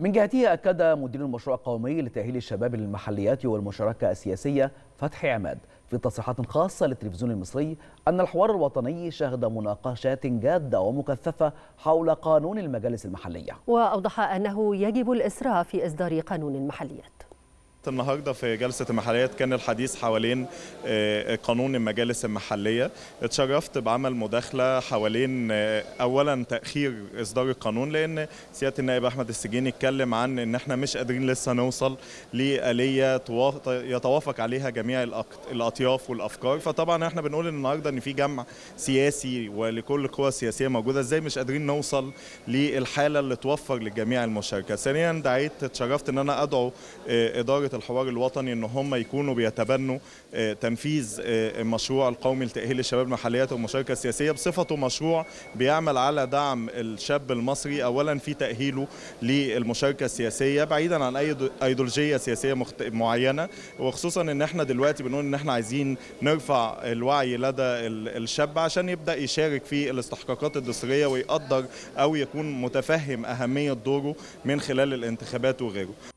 من جهته أكد مدير المشروع القومي لتأهيل الشباب للمحليات والمشاركة السياسية فتحي عماد في تصريحات خاصة للتلفزيون المصري أن الحوار الوطني شهد مناقشات جادة ومكثفة حول قانون المجالس المحلية وأوضح أنه يجب الإسراع في إصدار قانون المحليات النهارده في جلسه المحليات كان الحديث حوالين آه، قانون المجالس المحليه اتشرفت بعمل مداخله حوالين آه، اولا تاخير اصدار القانون لان سياده النائب احمد السجين اتكلم عن ان احنا مش قادرين لسه نوصل لاليه يتوافق عليها جميع الاطياف والافكار فطبعا احنا بنقول ان النهارده ان في جمع سياسي ولكل القوى السياسيه موجوده ازاي مش قادرين نوصل للحاله اللي توفر لجميع المشاركه ثانيا دعيت اتشرفت ان انا ادعو آه، اداره الحوار الوطني ان هم يكونوا بيتبنوا آه، تنفيذ المشروع آه، القومي لتاهيل الشباب المحليات والمشاركه السياسيه بصفته مشروع بيعمل على دعم الشاب المصري اولا في تاهيله للمشاركه السياسيه بعيدا عن اي ايديولوجيه سياسيه مخت... معينه وخصوصا ان احنا دلوقتي بنقول ان احنا عايزين نرفع الوعي لدى الشاب عشان يبدا يشارك في الاستحقاقات الدستوريه ويقدر او يكون متفهم اهميه دوره من خلال الانتخابات وغيره